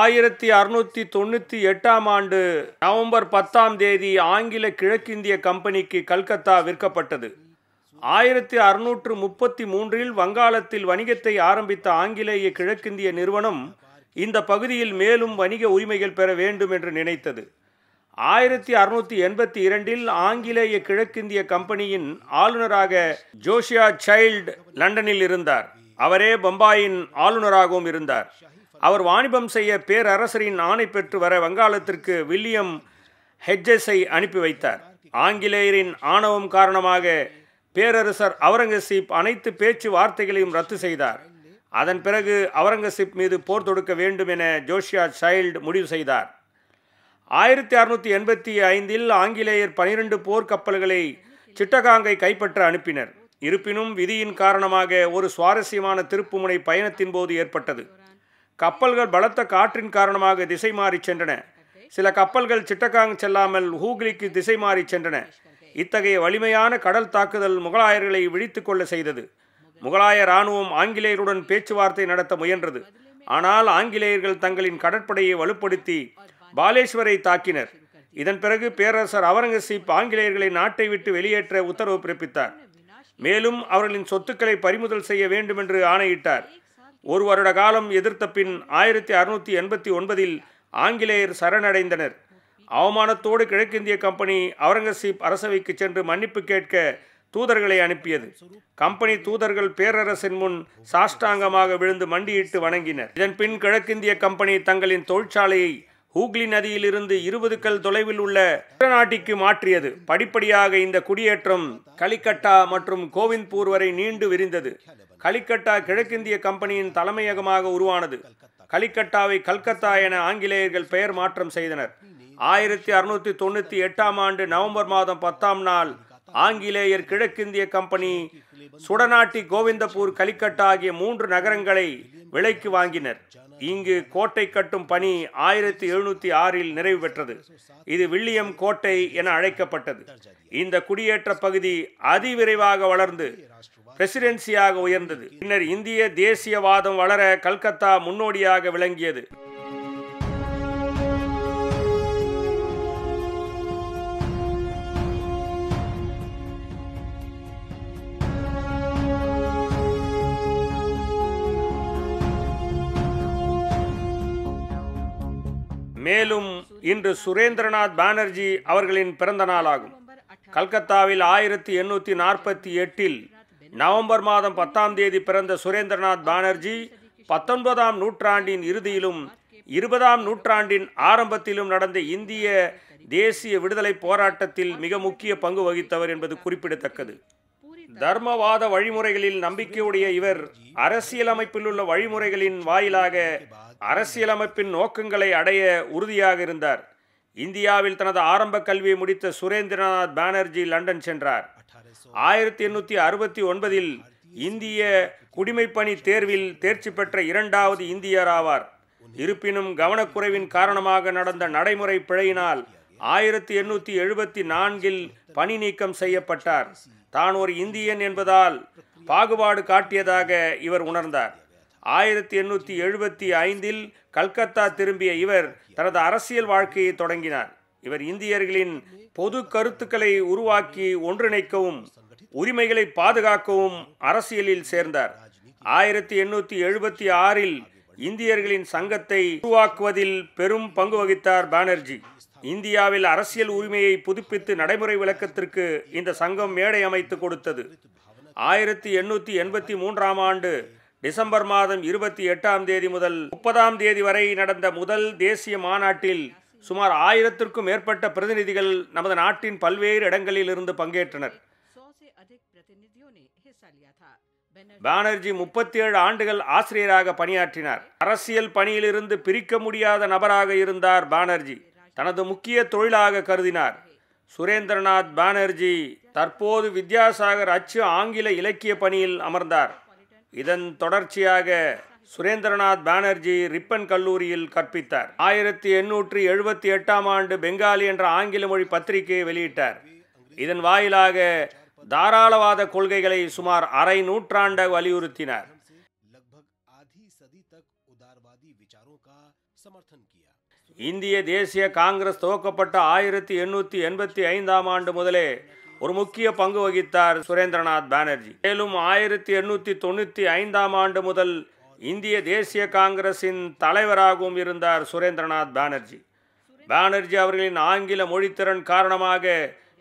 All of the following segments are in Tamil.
ஆயிரத்தி அறுநூத்தி தொண்ணூற்றி எட்டாம் ஆண்டு நவம்பர் பத்தாம் தேதி ஆங்கில கிழக்கிந்திய கம்பெனிக்கு கல்கத்தா விற்கப்பட்டது ஆயிரத்தி அறுநூற்று முப்பத்தி மூன்றில் வங்காளத்தில் வணிகத்தை ஆரம்பித்த ஆங்கிலேய கிழக்கிந்திய நிறுவனம் இந்த பகுதியில் மேலும் வணிக உரிமைகள் பெற வேண்டும் என்று நினைத்தது ஆயிரத்தி அறுநூத்தி எண்பத்தி இரண்டில் ஆங்கிலேய கிழக்கிந்திய கம்பெனியின் ஆளுநராக ஜோஷியா சைல்டு லண்டனில் இருந்தார் அவரே பம்பாயின் ஆளுநராகவும் இருந்தார் அவர் வாணிபம் செய்ய பேரரசரின் ஆணை பெற்று வர வங்காளத்திற்கு வில்லியம் ஹெஜ்ஜஸை அனுப்பி வைத்தார் ஆங்கிலேயரின் ஆணவம் காரணமாக பேரரசர் அவுரங்கசீப் அனைத்து பேச்சு வார்த்தைகளையும் ரத்து செய்தார் அதன் பிறகு அவுரங்கசீப் மீது போர் தொடுக்க வேண்டும் என ஜோஷியா சைல்டு முடிவு செய்தார் ஆயிரத்தி அறுநூத்தி எண்பத்தி ஐந்தில் ஆங்கிலேயர் பனிரெண்டு போர்க்கப்பல்களை சிட்டகாங்கை கைப்பற்ற அனுப்பினர் இருப்பினும் விதியின் காரணமாக ஒரு சுவாரஸ்யமான திருப்புமுனை பயணத்தின் போது ஏற்பட்டது கப்பல்கள் பலத்த காற்றின் காரணமாக திசை மாறி சென்றன சில கப்பல்கள் சிட்டக்காங் செல்லாமல் ஹூக்லிக்கு திசை மாறி சென்றன இத்தகைய வலிமையான கடல் தாக்குதல் முகலாயர்களை விழித்து கொள்ள செய்தது முகலாய இராணுவம் ஆங்கிலேயருடன் பேச்சுவார்த்தை நடத்த முயன்றது ஆனால் ஆங்கிலேயர்கள் தங்களின் கடற்படையை வலுப்படுத்தி பாலேஸ்வரை தாக்கினர் இதன் பிறகு பேரரசர் அவுரங்கசீப் ஆங்கிலேயர்களை நாட்டை விட்டு வெளியேற்ற உத்தரவு பிறப்பித்தார் மேலும் அவர்களின் சொத்துக்களை பறிமுதல் செய்ய வேண்டும் என்று ஆணையிட்டார் ஒரு வருட காலம் எதிர்த்த பின் ஆயிரத்தி அறுநூற்றி எண்பத்தி ஒன்பதில் ஆங்கிலேயர் சரணடைந்தனர் அவமானத்தோடு கிழக்கிந்திய கம்பெனி அவுரங்கசீப் அரசவைக்கு சென்று மன்னிப்பு கேட்க தூதர்களை அனுப்பியது கம்பெனி தூதர்கள் பேரரசின் முன் சாஷ்டாங்கமாக விழுந்து மண்டியிட்டு வணங்கினர் இதன் பின் கிழக்கிந்திய கம்பெனி தங்களின் தொழிற்சாலையை ஹூக்லி நதியிலிருந்து இருபது கல் தொலைவில் உள்ள குட்டநாட்டிக்கு மாற்றியது படிப்படியாக இந்த குடியேற்றம் கலிக்கட்டா மற்றும் கோவிந்த்பூர் வரை நீண்டு விரிந்தது கலிக்கட்டா கிழக்கிந்திய கம்பெனியின் தலைமையகமாக உருவானது கலிக்கட்டாவை கல்கத்தா என ஆங்கிலேயர்கள் பெயர் மாற்றம் செய்தனர் ஆயிரத்தி அறுநூத்தி தொண்ணூத்தி எட்டாம் ஆண்டு நவம்பர் மாதம் பத்தாம் நாள் ஆங்கிலேயர் கிழக்கிந்திய கம்பெனி சுடநாட்டி கோவிந்தபூர் கலிக்கட்டா ஆகிய மூன்று நகரங்களை விலைக்கு வாங்கினர் இங்கு கோட்டை கட்டும் பணி ஆயிரத்தி எழுநூத்தி ஆறில் நிறைவு பெற்றது இது வில்லியம் கோட்டை என அழைக்கப்பட்டது இந்த குடியேற்ற பகுதி அதிவிரைவாக வளர்ந்து பிரசிடென்சியாக உயர்ந்தது பின்னர் இந்திய தேசியவாதம் வளர கல்கத்தா முன்னோடியாக விளங்கியது மேலும் இன்று சுரேந்திரநாத் பானர்ஜி அவர்களின் பிறந்த நாளாகும் கல்கத்தாவில் ஆயிரத்தி எண்ணூற்றி நாற்பத்தி எட்டில் நவம்பர் மாதம் பத்தாம் தேதி பிறந்த சுரேந்திரநாத் பானர்ஜி பத்தொன்பதாம் நூற்றாண்டின் இறுதியிலும் இருபதாம் நூற்றாண்டின் ஆரம்பத்திலும் நடந்த இந்திய தேசிய விடுதலை போராட்டத்தில் மிக முக்கிய பங்கு வகித்தவர் என்பது குறிப்பிடத்தக்கது தர்மவாத வழிமுறைகளில் நம்பிக்கையுடைய இவர் அரசியலமைப்பில் உள்ள வழிமுறைகளின் வாயிலாக அரசியலமைப்பின் நோக்கங்களை அடைய உறுதியாக இருந்தார் இந்தியாவில் தனது ஆரம்ப கல்வியை முடித்த சுரேந்திரநாத் பானர்ஜி லண்டன் சென்றார் ஆயிரத்தி எண்ணூத்தி அறுபத்தி ஒன்பதில் இந்திய குடிமைப்பணி தேர்வில் தேர்ச்சி பெற்ற இரண்டாவது இந்தியர் ஆவார் இருப்பினும் கவனக்குறைவின் காரணமாக நடந்த நடைமுறை பிழையினால் ஆயிரத்தி எண்ணூத்தி எழுபத்தி நான்கில் பணி நீக்கம் செய்யப்பட்டார் தான் ஒரு இந்தியன் என்பதால் பாகுபாடு காட்டியதாக இவர் உணர்ந்தார் ஆயிரத்தி எண்ணூற்றி எழுபத்தி ஐந்தில் கல்கத்தா திரும்பிய இவர் தனது அரசியல் வாழ்க்கையை தொடங்கினார் இவர் இந்தியர்களின் பொது கருத்துக்களை உருவாக்கி ஒன்றிணைக்கவும் உரிமைகளை பாதுகாக்கவும் அரசியலில் சேர்ந்தார் ஆயிரத்தி எண்ணூற்றி எழுபத்தி ஆறில் இந்தியர்களின் சங்கத்தை உருவாக்குவதில் பெரும் பங்கு வகித்தார் பானர்ஜி இந்தியாவில் அரசியல் உரிமையை புதுப்பித்து நடைமுறை விளக்கத்திற்கு இந்த சங்கம் மேடை அமைத்து கொடுத்தது ஆயிரத்தி எண்ணூற்றி எண்பத்தி மூன்றாம் ஆண்டு டிசம்பர் மாதம் இருபத்தி எட்டாம் தேதி முதல் முப்பதாம் தேதி வரை நடந்த முதல் தேசிய மாநாட்டில் சுமார் ஆயிரத்திற்கும் மேற்பட்ட பிரதிநிதிகள் நமது நாட்டின் பல்வேறு இடங்களில் இருந்து பங்கேற்றனர் பானர்ஜி முப்பத்தி ஏழு ஆண்டுகள் ஆசிரியராக பணியாற்றினார் அரசியல் பணியிலிருந்து பிரிக்க முடியாத நபராக இருந்தார் பானர்ஜி தனது முக்கிய தொழிலாக கருதினார் சுரேந்திரநாத் பானர்ஜி தற்போது வித்யாசாகர் அச்சு ஆங்கில இலக்கிய பணியில் அமர்ந்தார் இதன் தொடர்ச்சியாக சுரேந்திரநாத் பானர்ஜி ரிப்பன் கல்லூரியில் கற்பித்தார் ஆயிரத்தி எண்ணூற்றி எழுபத்தி எட்டாம் ஆண்டு பெங்காலி என்ற ஆங்கில மொழி பத்திரிகையை வெளியிட்டார் இதன் வாயிலாக தாராளவாத கொள்கைகளை சுமார் அரை நூற்றாண்ட வலியுறுத்தினார் இந்திய தேசிய காங்கிரஸ் துவக்கப்பட்ட ஆயிரத்தி எண்ணூத்தி எண்பத்தி ஐந்தாம் ஆண்டு முதலே ஒரு முக்கிய பங்கு வகித்தார் சுரேந்திரநாத் பானர்ஜி மேலும் ஆயிரத்தி எண்ணூற்றி தொண்ணூற்றி ஐந்தாம் ஆண்டு முதல் இந்திய தேசிய காங்கிரஸின் தலைவராகவும் இருந்தார் சுரேந்திரநாத் பானர்ஜி பானர்ஜி அவர்களின் ஆங்கில மொழித்திறன் காரணமாக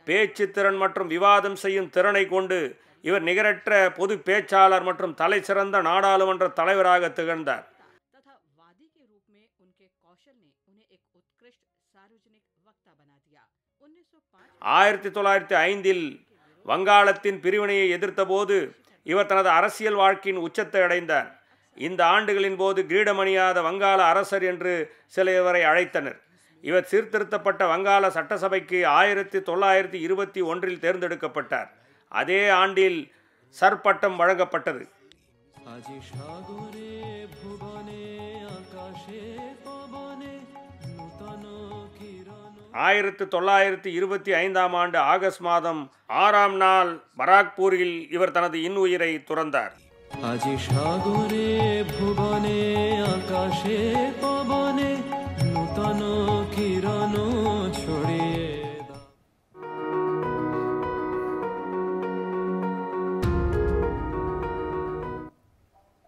பேச்சு திறன் மற்றும் விவாதம் செய்யும் திறனை கொண்டு இவர் நிகரற்ற பொது பேச்சாளர் மற்றும் தலைசிறந்த நாடாளுமன்ற தலைவராக திகழ்ந்தார் ஆயிரத்தி தொள்ளாயிரத்தி ஐந்தில் வங்காளத்தின் பிரிவினையை எதிர்த்தபோது இவர் தனது அரசியல் வாழ்க்கையின் உச்சத்தை அடைந்தார் இந்த ஆண்டுகளின் போது கிரீடமணியாத வங்காள அரசர் என்று சில இவரை அழைத்தனர் இவர் சீர்திருத்தப்பட்ட வங்காள சட்டசபைக்கு ஆயிரத்தி தொள்ளாயிரத்தி இருபத்தி ஒன்றில் தேர்ந்தெடுக்கப்பட்டார் அதே ஆண்டில் சர்பட்டம் வழங்கப்பட்டது ஆயிரத்து தொள்ளாயிரத்து இருபத்தி ஐந்தாம் ஆண்டு ஆகஸ்ட் மாதம் ஆறாம் நாள் பராக்பூரில் இவர் தனது இன்னுயிரை துறந்தார் புவனே ஆகாஷே ভুবনে আকাশে